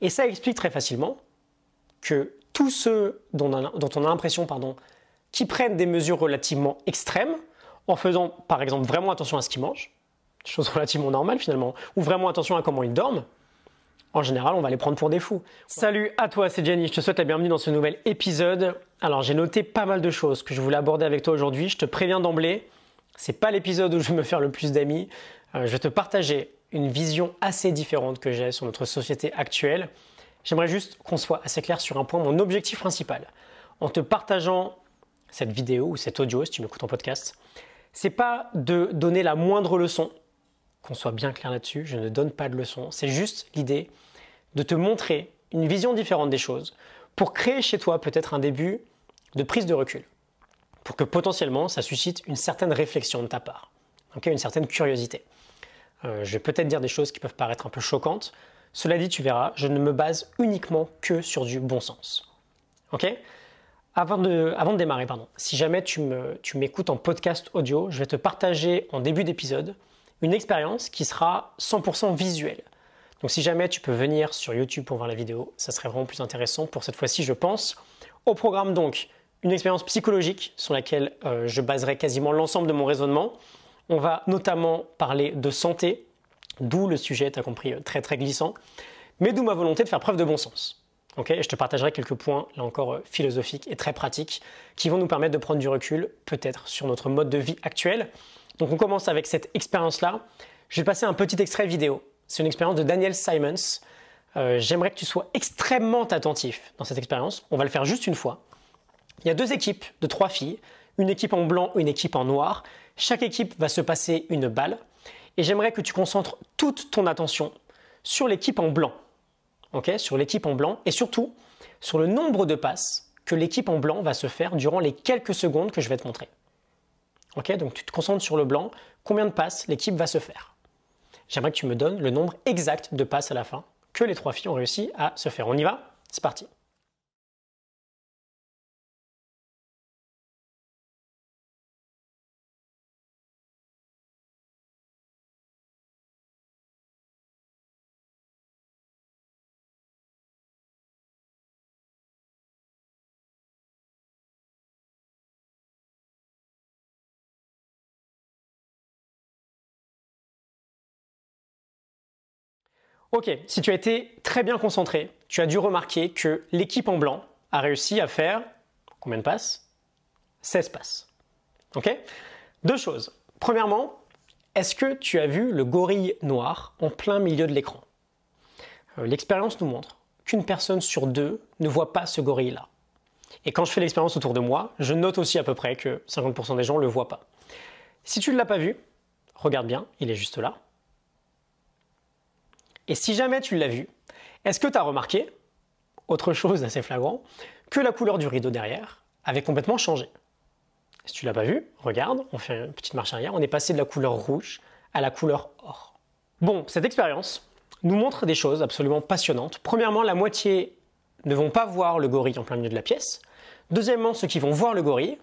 Et ça explique très facilement que tous ceux dont on a, l'impression pardon, qui prennent des mesures relativement extrêmes, en faisant par exemple vraiment attention à ce qu'ils mangent, chose relativement normale finalement, ou vraiment attention à comment ils dorment, en général, on va les prendre pour des fous. Salut à toi, c'est Jenny, Je te souhaite la bienvenue dans ce nouvel épisode. Alors, j'ai noté pas mal de choses que je voulais aborder avec toi aujourd'hui. Je te préviens d'emblée, c'est pas l'épisode où je vais me faire le plus d'amis. Euh, je vais te partager une vision assez différente que j'ai sur notre société actuelle. J'aimerais juste qu'on soit assez clair sur un point, mon objectif principal. En te partageant cette vidéo ou cet audio, si tu m'écoutes en podcast, c'est pas de donner la moindre leçon. Qu'on soit bien clair là-dessus, je ne donne pas de leçon. C'est juste l'idée de te montrer une vision différente des choses pour créer chez toi peut-être un début de prise de recul. Pour que potentiellement ça suscite une certaine réflexion de ta part, une certaine curiosité. Euh, je vais peut-être dire des choses qui peuvent paraître un peu choquantes. Cela dit, tu verras, je ne me base uniquement que sur du bon sens. Ok avant de, avant de démarrer, pardon, si jamais tu m'écoutes tu en podcast audio, je vais te partager en début d'épisode une expérience qui sera 100% visuelle. Donc si jamais tu peux venir sur YouTube pour voir la vidéo, ça serait vraiment plus intéressant pour cette fois-ci, je pense. Au programme donc, une expérience psychologique sur laquelle euh, je baserai quasiment l'ensemble de mon raisonnement. On va notamment parler de santé, d'où le sujet, tu as compris, euh, très très glissant, mais d'où ma volonté de faire preuve de bon sens. Ok, je te partagerai quelques points, là encore euh, philosophiques et très pratiques, qui vont nous permettre de prendre du recul, peut-être, sur notre mode de vie actuel. Donc on commence avec cette expérience-là. Je vais passer un petit extrait vidéo. C'est une expérience de Daniel Simons. Euh, j'aimerais que tu sois extrêmement attentif dans cette expérience. On va le faire juste une fois. Il y a deux équipes de trois filles, une équipe en blanc, une équipe en noir. Chaque équipe va se passer une balle et j'aimerais que tu concentres toute ton attention sur l'équipe en blanc. sur l'équipe en blanc et surtout sur le nombre de passes que l'équipe en blanc va se faire durant les quelques secondes que je vais te montrer. ok Donc tu te concentres sur le blanc, combien de passes l'équipe va se faire. J'aimerais que tu me donnes le nombre exact de passes à la fin que les trois filles ont réussi à se faire. On y va C'est parti Ok, si tu as été très bien concentré, tu as dû remarquer que l'équipe en blanc a réussi à faire combien de passes 16 passes. Ok Deux choses. Premièrement, est-ce que tu as vu le gorille noir en plein milieu de l'écran euh, L'expérience nous montre qu'une personne sur deux ne voit pas ce gorille-là. Et quand je fais l'expérience autour de moi, je note aussi à peu près que 50% des gens ne le voient pas. Si tu ne l'as pas vu, regarde bien, il est juste là. Et si jamais tu l'as vu, est-ce que tu as remarqué, autre chose assez flagrant, que la couleur du rideau derrière avait complètement changé Si tu l'as pas vu, regarde, on fait une petite marche arrière, on est passé de la couleur rouge à la couleur or. Bon, cette expérience nous montre des choses absolument passionnantes. Premièrement, la moitié ne vont pas voir le gorille en plein milieu de la pièce. Deuxièmement, ceux qui vont voir le gorille,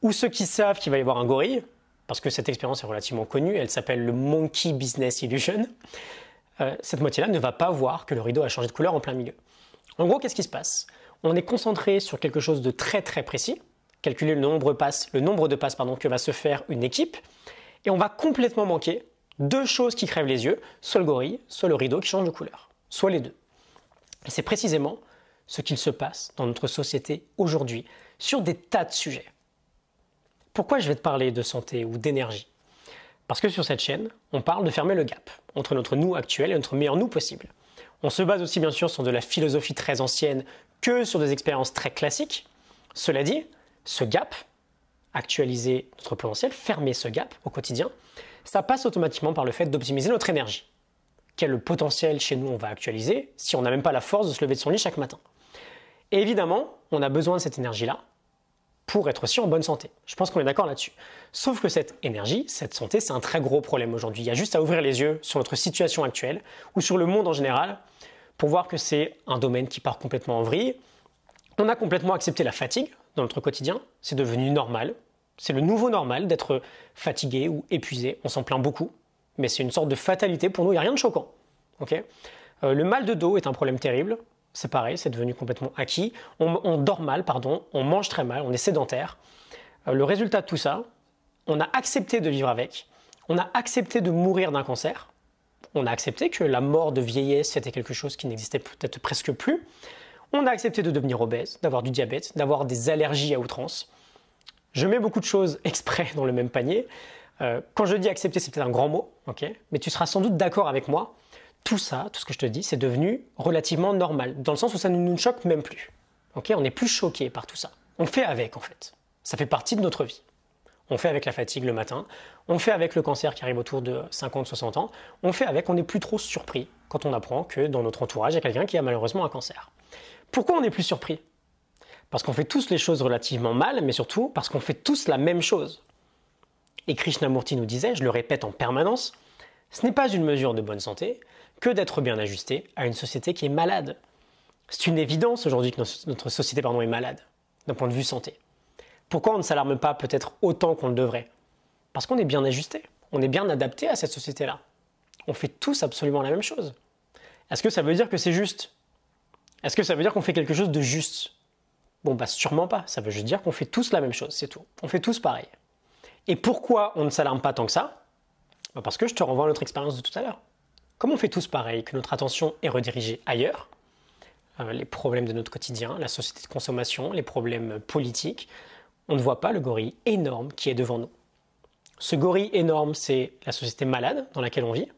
ou ceux qui savent qu'il va y avoir un gorille, parce que cette expérience est relativement connue, elle s'appelle le Monkey Business Illusion. Euh, cette moitié-là ne va pas voir que le rideau a changé de couleur en plein milieu. En gros, qu'est-ce qui se passe On est concentré sur quelque chose de très très précis, calculer le nombre, de passes pardon, que va se faire une équipe, et on va complètement manquer deux choses qui crèvent les yeux, soit le gorille, soit le rideau qui change de couleur, soit les deux. c'est précisément ce qu'il se passe dans notre société aujourd'hui sur des tas de sujets. Pourquoi je vais te parler de santé ou d'énergie parce que sur cette chaîne, on parle de fermer le gap entre notre nous actuel et notre meilleur nous possible. On se base aussi bien sûr sur de la philosophie très ancienne que sur des expériences très classiques. Cela dit, ce gap, actualiser notre potentiel, fermer ce gap au quotidien, ça passe automatiquement par le fait d'optimiser notre énergie. Quel potentiel chez nous on va actualiser si on n'a même pas la force de se lever de son lit chaque matin évidemment, on a besoin de cette énergie-là pour être aussi en bonne santé. Je pense qu'on est d'accord là-dessus. Sauf que cette énergie, cette santé, c'est un très gros problème aujourd'hui. Il y a juste à ouvrir les yeux sur notre situation actuelle ou sur le monde en général pour voir que c'est un domaine qui part complètement en vrille. On a complètement accepté la fatigue dans notre quotidien, c'est devenu normal. C'est le nouveau normal d'être fatigué ou épuisé, on s'en plaint beaucoup, mais c'est une sorte de fatalité pour nous, il n'y a rien de choquant. Euh, le mal de dos est un problème terrible, c'est pareil, c'est devenu complètement acquis. On, dort mal, pardon, on mange très mal, on est sédentaire. Euh, le résultat de tout ça, on a accepté de vivre avec, on a accepté de mourir d'un cancer, on a accepté que la mort de vieillesse était quelque chose qui n'existait peut-être presque plus, on a accepté de devenir obèse, d'avoir du diabète, d'avoir des allergies à outrance. Je mets beaucoup de choses exprès dans le même panier. Euh, quand je dis accepter, c'est peut-être un grand mot, ok, mais tu seras sans doute d'accord avec moi tout ça, tout ce que je te dis, c'est devenu relativement normal, dans le sens où ça ne nous, choque même plus. on n'est plus choqué par tout ça. On fait avec, en fait. Ça fait partie de notre vie. On fait avec la fatigue le matin, on fait avec le cancer qui arrive autour de 50-60 ans, on fait avec, on n'est plus trop surpris quand on apprend que dans notre entourage, il y a quelqu'un qui a malheureusement un cancer. Pourquoi on n'est plus surpris Parce qu'on fait tous les choses relativement mal, mais surtout parce qu'on fait tous la même chose. Et Krishnamurti nous disait, je le répète en permanence, ce n'est pas une mesure de bonne santé, que d'être bien ajusté à une société qui est malade. C'est une évidence aujourd'hui que notre société pardon, est malade, d'un point de vue santé. Pourquoi on ne s'alarme pas peut-être autant qu'on le devrait Parce qu'on est bien ajusté, on est bien adapté à cette société-là. On fait tous absolument la même chose. Est-ce que ça veut dire que c'est juste Est-ce que ça veut dire qu'on fait quelque chose de juste Bon, bah sûrement pas. Ça veut juste dire qu'on fait tous la même chose, c'est tout. On fait tous pareil. Et pourquoi on ne s'alarme pas tant que ça bah, Parce que je te renvoie à notre expérience de tout à l'heure. Comme on fait tous pareil, que notre attention est redirigée ailleurs, euh, les problèmes de notre quotidien, la société de consommation, les problèmes politiques, on ne voit pas le gorille énorme qui est devant nous. Ce gorille énorme, c'est la société malade dans laquelle on vit.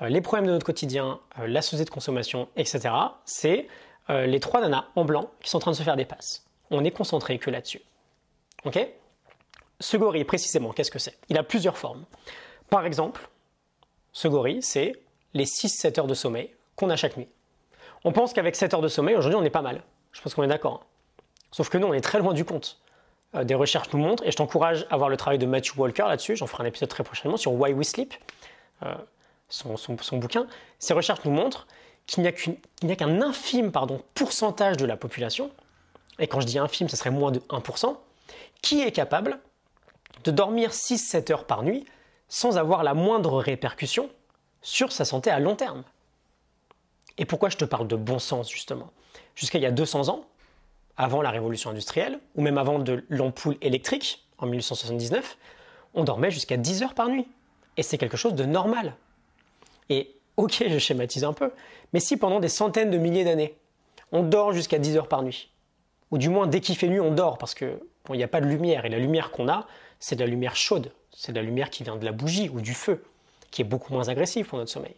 Euh, les problèmes de notre quotidien, euh, la société de consommation, etc., c'est les trois nanas en blanc qui sont en train de se faire des passes. On n'est concentré que là-dessus. Ok Ce gorille, précisément, qu'est-ce que c'est Il a plusieurs formes. Par exemple, ce gorille, c'est les 6-7 heures de sommeil qu'on a chaque nuit. On pense qu'avec 7 heures de sommeil, aujourd'hui, on est pas mal. Je pense qu'on est d'accord. Hein. Sauf que nous on est très loin du compte. Euh, des recherches nous montrent, et je t'encourage à voir le travail de Matthew Walker là-dessus, j'en ferai un épisode très prochainement sur Why We Sleep, euh, son, bouquin. Ces recherches nous montrent qu'il n'y a qu'un infime pardon, pourcentage de la population, et quand je dis infime, ce serait moins de 1%, qui est capable de dormir 6-7 heures par nuit sans avoir la moindre répercussion sur sa santé à long terme. Et pourquoi je te parle de bon sens justement Jusqu'à il y a 200 ans, avant la révolution industrielle, ou même avant de l'ampoule électrique en 1879, on dormait jusqu'à 10 heures par nuit. Et c'est quelque chose de normal. Et ok, je schématise un peu, mais si pendant des centaines de milliers d'années, on dort jusqu'à 10 heures par nuit, ou du moins dès qu'il fait nuit, on dort, parce qu'il n'y a pas de lumière, et la lumière qu'on a, c'est de la lumière chaude, c'est de la lumière qui vient de la bougie ou du feu, qui est beaucoup moins agressive pour notre sommeil.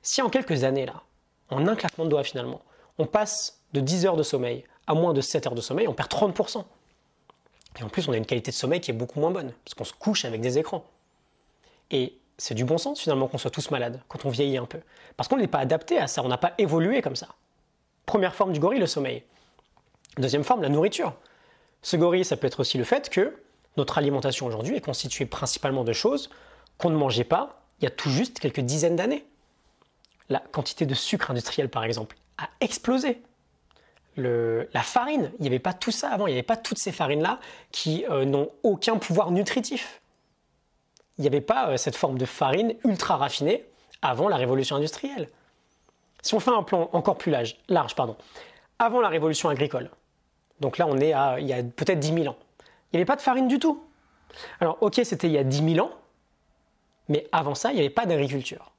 Si en quelques années, là, en un claquement de doigts finalement, on passe de 10 heures de sommeil à moins de 7 heures de sommeil, on perd 30%. Et en plus, on a une qualité de sommeil qui est beaucoup moins bonne, parce qu'on se couche avec des écrans. Et c'est du bon sens finalement qu'on soit tous malades quand on vieillit un peu. Parce qu'on n'est pas adapté à ça, on n'a pas évolué comme ça. Première forme du gorille, le sommeil. Deuxième forme, la nourriture. Ce gorille, ça peut être aussi le fait que notre alimentation aujourd'hui est constituée principalement de choses qu'on ne mangeait pas il y a tout juste quelques dizaines d'années. La quantité de sucre industriel, par exemple, a explosé. la farine, il n'y avait pas tout ça avant, il n'y avait pas toutes ces farines-là qui euh, n'ont aucun pouvoir nutritif. Il n'y avait pas euh, cette forme de farine ultra raffinée avant la révolution industrielle. Si on fait un plan encore plus large, large pardon, avant la révolution agricole, donc là on est à, il y a peut-être 10 000 ans, il n'y avait pas de farine du tout. Alors, ok, c'était il y a 10 000 ans, mais avant ça, il n'y avait pas d'agriculture.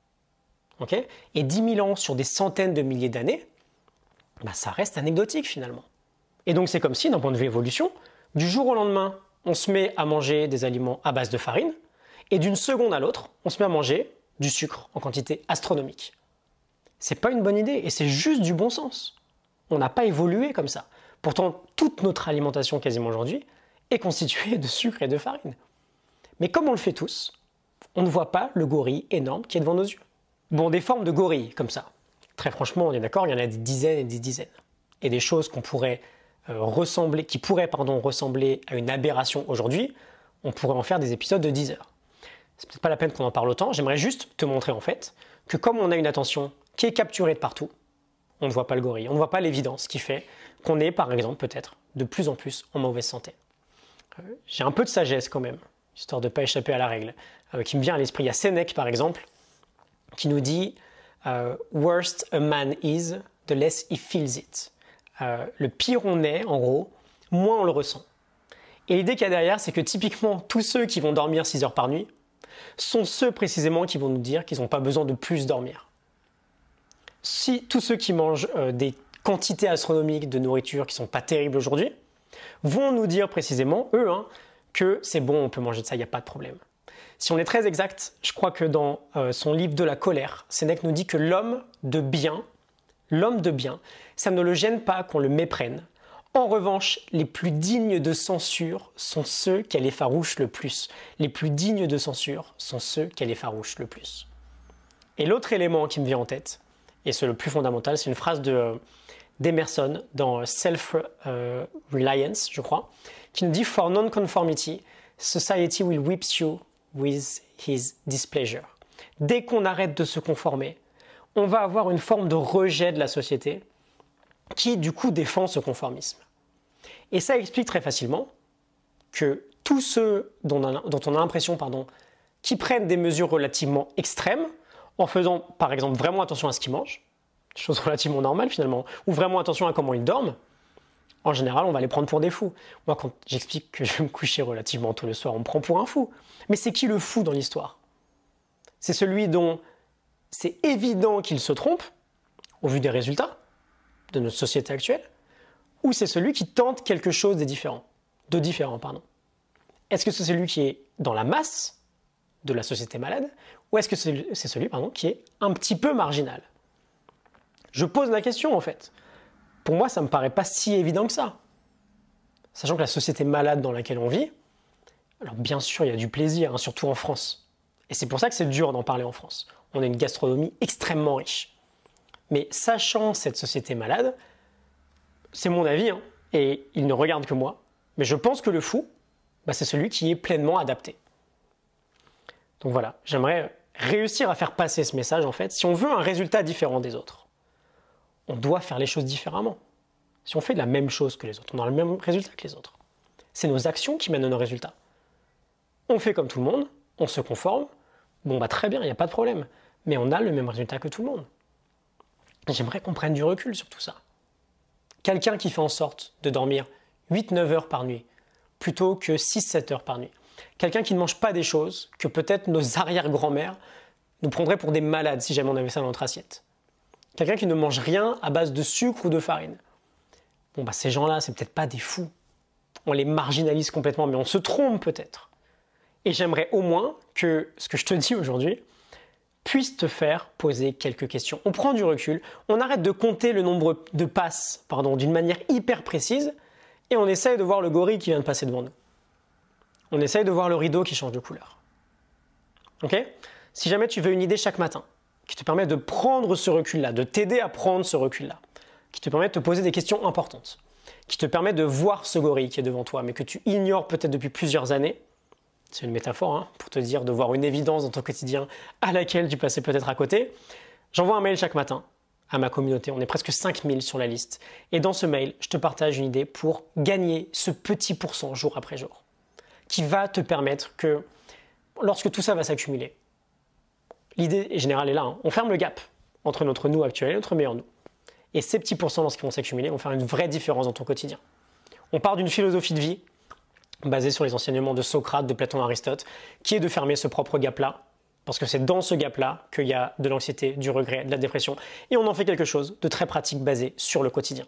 ok Et 10 000 ans sur des centaines de milliers d'années, bah, ça reste anecdotique finalement. Et donc, c'est comme si, d'un point de vue évolution, du jour au lendemain, on se met à manger des aliments à base de farine, et d'une seconde à l'autre, on se met à manger du sucre en quantité astronomique. C'est pas une bonne idée, et c'est juste du bon sens. On n'a pas évolué comme ça. Pourtant, toute notre alimentation quasiment aujourd'hui, est constitué de sucre et de farine. Mais comme on le fait tous, on ne voit pas le gorille énorme qui est devant nos yeux. Bon, des formes de gorilles comme ça. Très franchement, on est d'accord, il y en a des dizaines et des dizaines. Et des choses qu'on pourrait euh, ressembler, qui pourraient pardon, ressembler à une aberration aujourd'hui, on pourrait en faire des épisodes de 10 heures. C'est peut-être pas la peine qu'on en parle autant, j'aimerais juste te montrer en fait que comme on a une attention qui est capturée de partout, on ne voit pas le gorille, on ne voit pas l'évidence qui fait qu'on est par exemple peut-être de plus en plus en mauvaise santé j'ai un peu de sagesse quand même, histoire de ne pas échapper à la règle, euh, qui me vient à l'esprit. Il y a Sénèque, par exemple, qui nous dit euh, Worst a man is, the less he feels it. Euh, le pire on est, en gros, moins on le ressent. Et l'idée qu'il y a derrière, c'est que typiquement, tous ceux qui vont dormir 6 heures par nuit sont ceux précisément qui vont nous dire qu'ils n'ont pas besoin de plus dormir. Si tous ceux qui mangent des quantités astronomiques de nourriture qui sont pas terribles aujourd'hui, vont nous dire précisément, eux, hein, que c'est bon, on peut manger de ça, il n'y a pas de problème. Si on est très exact, je crois que dans euh, son livre de la colère, Sénèque nous dit que l'homme de bien, l'homme de bien, ça ne le gêne pas qu'on le méprenne. En revanche, les plus dignes de censure sont ceux qu'elle effarouche le plus. Les plus dignes de censure sont ceux qu'elle effarouche le plus. Et l'autre élément qui me vient en tête, et c'est le plus fondamental, c'est une phrase de euh, d'Emerson dans Self-Reliance, je crois, qui nous dit For non-conformity, society will whip you with his displeasure. Dès qu'on arrête de se conformer, on va avoir une forme de rejet de la société qui, du coup, défend ce conformisme. Et ça explique très facilement que tous ceux dont on a, dont on a l'impression pardon, qui prennent des mesures relativement extrêmes, en faisant par exemple vraiment attention à ce qu'ils mangent, chose relativement normale finalement, ou vraiment attention à comment ils dorment, en général, on va les prendre pour des fous. Moi, quand j'explique que je vais me coucher relativement tôt le soir, on me prend pour un fou. Mais c'est qui le fou dans l'histoire C'est celui dont c'est évident qu'il se trompe, au vu des résultats de notre société actuelle, ou c'est celui qui tente quelque chose de différent, de différent, pardon. Est-ce que c'est celui qui est dans la masse de la société malade, ou est-ce que c'est celui pardon, qui est un petit peu marginal je pose la question en fait. Pour moi, ça me paraît pas si évident que ça. Sachant que la société malade dans laquelle on vit, alors bien sûr, il y a du plaisir, hein, surtout en France. Et c'est pour ça que c'est dur d'en parler en France. On a une gastronomie extrêmement riche. Mais sachant cette société malade, c'est mon avis, hein, et il ne regarde que moi, mais je pense que le fou, bah, c'est celui qui est pleinement adapté. Donc voilà, j'aimerais réussir à faire passer ce message en fait, si on veut un résultat différent des autres on doit faire les choses différemment. Si on fait la même chose que les autres, on aura le même résultat que les autres. C'est nos actions qui mènent à nos résultats. On fait comme tout le monde, on se conforme, bon bah très bien, il n'y a pas de problème, mais on a le même résultat que tout le monde. J'aimerais qu'on prenne du recul sur tout ça. Quelqu'un qui fait en sorte de dormir 8-9 heures par nuit, plutôt que 6-7 heures par nuit. Quelqu'un qui ne mange pas des choses que peut-être nos arrière-grand-mères nous prendraient pour des malades si jamais on avait ça dans notre assiette. Quelqu'un qui ne mange rien à base de sucre ou de farine. Bon, bah, ces gens-là, c'est peut-être pas des fous. On les marginalise complètement, mais on se trompe peut-être. Et j'aimerais au moins que ce que je te dis aujourd'hui puisse te faire poser quelques questions. On prend du recul, on arrête de compter le nombre de passes d'une manière hyper précise et on essaye de voir le gorille qui vient de passer devant nous. On essaye de voir le rideau qui change de couleur. Ok Si jamais tu veux une idée chaque matin, qui te permet de prendre ce recul-là, de t'aider à prendre ce recul-là, qui te permet de te poser des questions importantes, qui te permet de voir ce gorille qui est devant toi, mais que tu ignores peut-être depuis plusieurs années. C'est une métaphore hein, pour te dire de voir une évidence dans ton quotidien à laquelle tu passais peut-être à côté. J'envoie un mail chaque matin à ma communauté. On est presque 5000 sur la liste. Et dans ce mail, je te partage une idée pour gagner ce petit pourcent jour après jour qui va te permettre que lorsque tout ça va s'accumuler, L'idée générale est là. Hein. On ferme le gap entre notre nous actuel et notre meilleur nous. Et ces petits pourcents lorsqu'ils vont s'accumuler vont faire une vraie différence dans ton quotidien. On part d'une philosophie de vie basée sur les enseignements de Socrate, de Platon, Aristote, qui est de fermer ce propre gap-là, parce que c'est dans ce gap-là qu'il y a de l'anxiété, du regret, de la dépression, et on en fait quelque chose de très pratique basé sur le quotidien.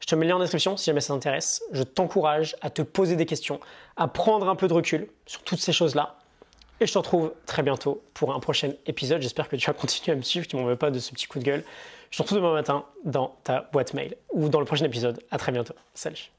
Je te mets le lien en description si jamais ça t'intéresse. Je t'encourage à te poser des questions, à prendre un peu de recul sur toutes ces choses-là et je te retrouve très bientôt pour un prochain épisode. J'espère que tu vas continuer à me suivre, tu m'en veux pas de ce petit coup de gueule. Je te retrouve demain matin dans ta boîte mail ou dans le prochain épisode. À très bientôt. Salut.